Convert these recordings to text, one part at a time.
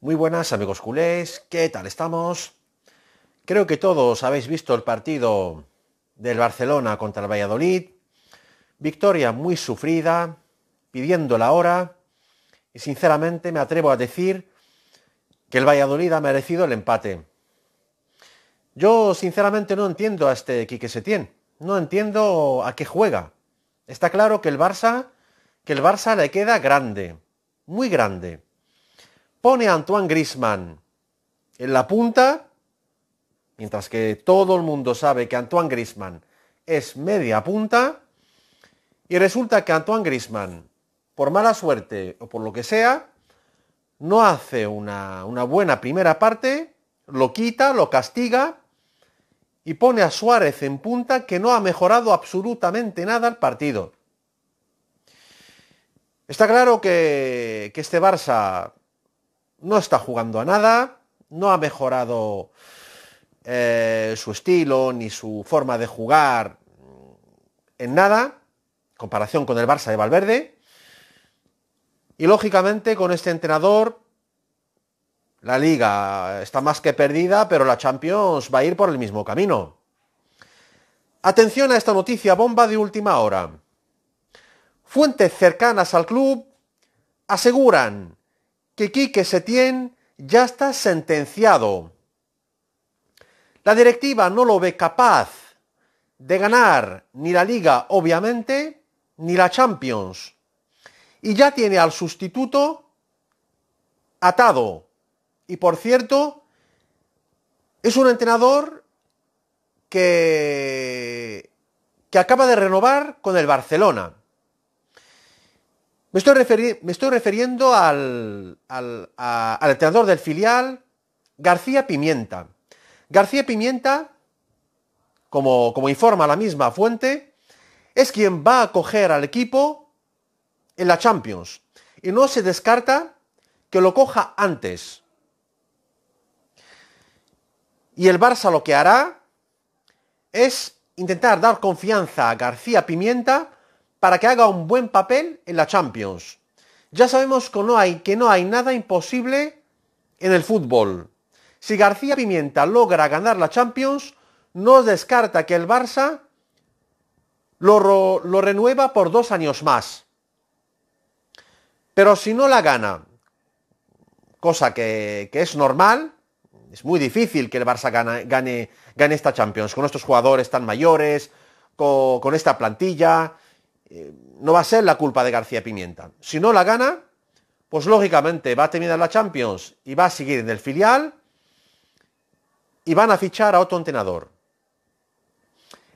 Muy buenas amigos culés, ¿qué tal estamos? Creo que todos habéis visto el partido del Barcelona contra el Valladolid. Victoria muy sufrida, pidiendo la hora. Y sinceramente me atrevo a decir que el Valladolid ha merecido el empate. Yo sinceramente no entiendo a este Quique Setién. No entiendo a qué juega. Está claro que el Barça, que el Barça le queda grande, muy grande pone a Antoine Grisman en la punta, mientras que todo el mundo sabe que Antoine Grisman es media punta, y resulta que Antoine Grisman, por mala suerte o por lo que sea, no hace una, buena primera parte, lo quita, lo castiga y pone a Suárez en punta que no ha mejorado absolutamente nada el partido. Está claro que, que, este Barça no está jugando a nada, no ha mejorado eh, su estilo ni su forma de jugar en nada, en comparación con el Barça de Valverde. Y lógicamente con este entrenador la liga está más que perdida, pero la Champions va a ir por el mismo camino. Atención a esta noticia bomba de última hora. Fuentes cercanas al club aseguran que Quique Setién ya está sentenciado. La directiva no lo ve capaz de ganar ni la Liga, obviamente, ni la Champions. Y ya tiene al sustituto atado. Y por cierto, es un entrenador que, que acaba de renovar con el Barcelona. Me estoy, refiriendo al, entrenador del filial, García Pimienta. García Pimienta, como, informa la misma fuente, es quien va a coger al equipo en la Champions. Y no se descarta que lo coja antes. Y el Barça lo que hará es intentar dar confianza a García Pimienta para que haga un buen papel en la Champions. Ya sabemos que no hay, que no hay nada imposible en el fútbol. Si García Pimienta logra ganar la Champions, no descarta que el Barça lo, renueva por dos años más. Pero si no la gana, cosa que, es normal, es muy difícil que el Barça gane, esta Champions con estos jugadores tan mayores, con esta plantilla, eh, no va a ser la culpa de García Pimienta. Si no la gana, pues lógicamente va a terminar la Champions y va a seguir en el filial y van a fichar a otro entrenador.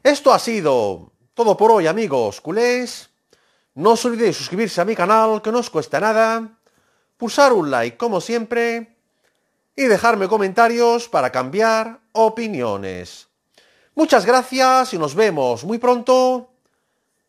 Esto ha sido todo por hoy, amigos culés. No os olvidéis suscribirse a mi canal, que no os cuesta nada, pulsar un like como siempre y dejarme comentarios para cambiar opiniones. Muchas gracias y nos vemos muy pronto